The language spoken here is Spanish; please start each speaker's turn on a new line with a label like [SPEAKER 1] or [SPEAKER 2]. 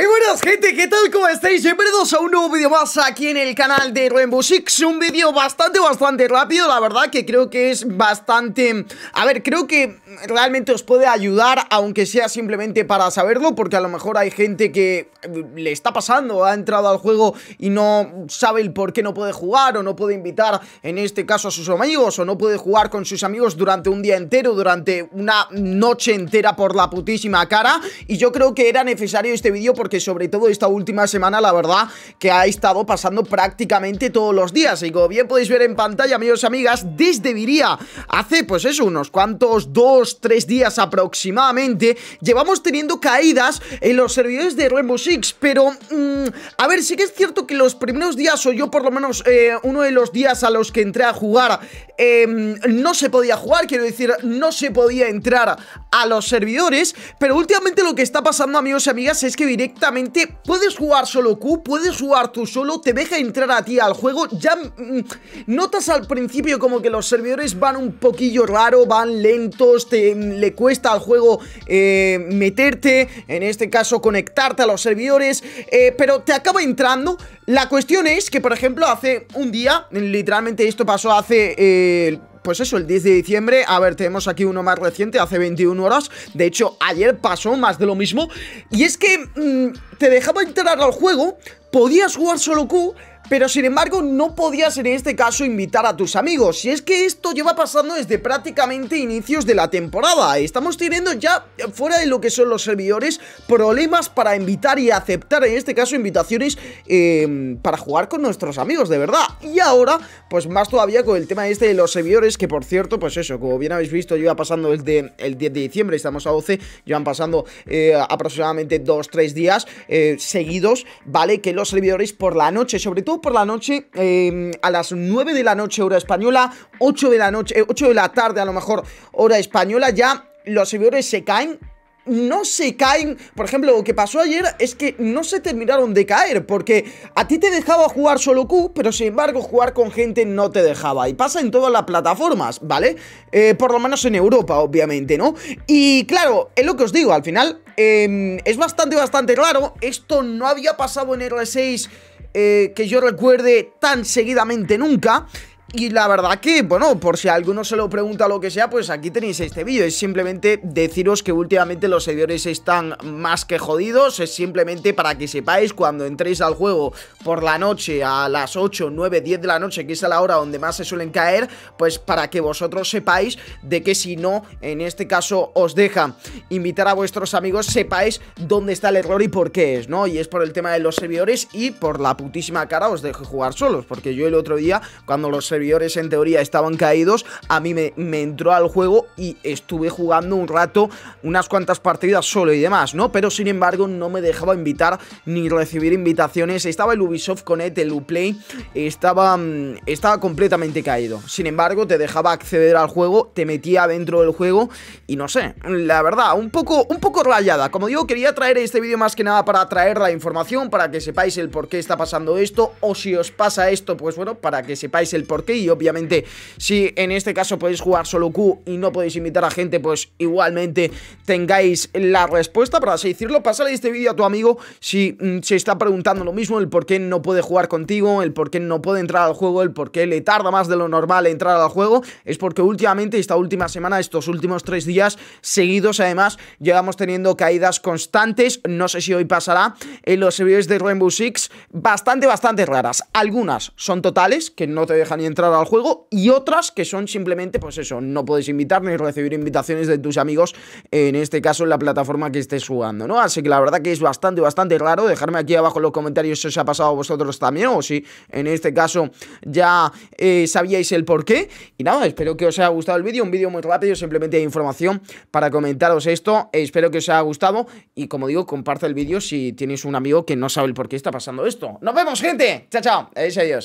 [SPEAKER 1] Muy buenas gente, ¿qué tal? ¿Cómo estáis? Bienvenidos a un nuevo vídeo más aquí en el canal de Rainbow Six Un vídeo bastante, bastante rápido, la verdad que creo que es bastante... A ver, creo que realmente os puede ayudar, aunque sea simplemente para saberlo Porque a lo mejor hay gente que eh, le está pasando, ha entrado al juego y no sabe el por qué no puede jugar O no puede invitar, en este caso, a sus amigos O no puede jugar con sus amigos durante un día entero, durante una noche entera por la putísima cara Y yo creo que era necesario este vídeo porque que sobre todo esta última semana la verdad que ha estado pasando prácticamente todos los días y como bien podéis ver en pantalla amigos y amigas, desde Viría hace pues eso, unos cuantos dos, tres días aproximadamente llevamos teniendo caídas en los servidores de Rainbow Six, pero mm, a ver, sí que es cierto que los primeros días o yo por lo menos eh, uno de los días a los que entré a jugar em, no se podía jugar, quiero decir, no se podía entrar a los servidores, pero últimamente lo que está pasando amigos y amigas es que Exactamente, Puedes jugar solo Q, puedes jugar tú solo, te deja entrar a ti al juego. Ya mm, notas al principio como que los servidores van un poquillo raro, van lentos, te, mm, le cuesta al juego eh, meterte, en este caso conectarte a los servidores, eh, pero te acaba entrando. La cuestión es que, por ejemplo, hace un día, literalmente esto pasó hace... Eh, pues eso, el 10 de diciembre. A ver, tenemos aquí uno más reciente, hace 21 horas. De hecho, ayer pasó más de lo mismo. Y es que mm, te dejaba entrar al juego, podías jugar solo Q pero sin embargo no podías en este caso invitar a tus amigos Y es que esto lleva pasando desde prácticamente inicios de la temporada Estamos teniendo ya fuera de lo que son los servidores Problemas para invitar y aceptar en este caso invitaciones em, Para jugar con nuestros amigos de verdad Y ahora pues más todavía con el tema este de los servidores Que por cierto pues eso como bien habéis visto lleva pasando desde el 10 de diciembre Estamos a 12 Llevan pasando eh, aproximadamente 2-3 días eh, seguidos Vale que los servidores por la noche sobre todo por la noche, em, a las 9 de la noche hora española, 8 de la noche, 8 eh, de la tarde a lo mejor hora española, ya los servidores se caen no se caen. Por ejemplo, lo que pasó ayer es que no se terminaron de caer, porque a ti te dejaba jugar solo Q, pero sin embargo jugar con gente no te dejaba. Y pasa en todas las plataformas, ¿vale? Eh, por lo menos en Europa, obviamente, ¿no? Y claro, es lo que os digo, al final em, es bastante, bastante raro. Esto no había pasado en R6 eh, que yo recuerde tan seguidamente nunca. Y la verdad que, bueno, por si alguno se lo pregunta lo que sea, pues aquí tenéis este vídeo. Es simplemente deciros que últimamente los servidores están más que jodidos. Es simplemente para que sepáis cuando entréis al juego por la noche a las 8, 9, 10 de la noche, que es a la hora donde más se suelen caer, pues para que vosotros sepáis de que si no, en este caso os deja invitar a vuestros amigos, sepáis dónde está el error y por qué es, ¿no? Y es por el tema de los servidores y por la putísima cara os dejo jugar solos, porque yo el otro día, cuando los servidores en teoría estaban caídos, a mí me, entró al juego y estuve jugando un rato, unas cuantas partidas solo y demás, ¿no? Pero sin embargo no me dejaba invitar ni recibir invitaciones, estaba el Ubisoft Connect, el Uplay, estaba, mm, estaba completamente caído. Sin embargo, te dejaba acceder al juego, te metía dentro del juego y no sé, la verdad, un poco, un poco rayada. Como digo, quería traer este vídeo más que nada para traer la información, para que sepáis el por qué está pasando esto, o si os pasa esto, pues bueno, para que sepáis el por qué y obviamente si en este caso podéis jugar solo Q y no podéis invitar a gente, pues igualmente tengáis la respuesta, para así decirlo. Pásale este vídeo a tu amigo si mm, se está preguntando lo mismo, el por qué no puede jugar contigo, el por qué no puede entrar al juego, el por qué le tarda más de lo normal entrar al juego, es porque últimamente, esta última semana, estos últimos tres días seguidos además, llevamos teniendo caídas constantes, no sé si hoy pasará, en los servidores de Rainbow Six, bastante, bastante raras. Algunas son totales, que no te dejan ni entrar al juego, y otras que son simplemente, pues eso, no puedes invitar ni recibir invitaciones de tus amigos, en este caso en la plataforma que estés jugando, ¿no? Así que la verdad que es bastante, bastante raro. Dejarme aquí abajo en los comentarios si os ha pasado a vosotros también, o si en este caso ya eh, sabíais el por qué. Y nada, espero que os haya gustado el vídeo, un vídeo muy rápido, simplemente de información para comentaros esto. Espero que os haya gustado, y como digo, comparte el vídeo si tienes un amigo que no sabe el por qué está pasando esto. ¡Nos vemos, gente! ¡Chao, chao! adiós, adiós.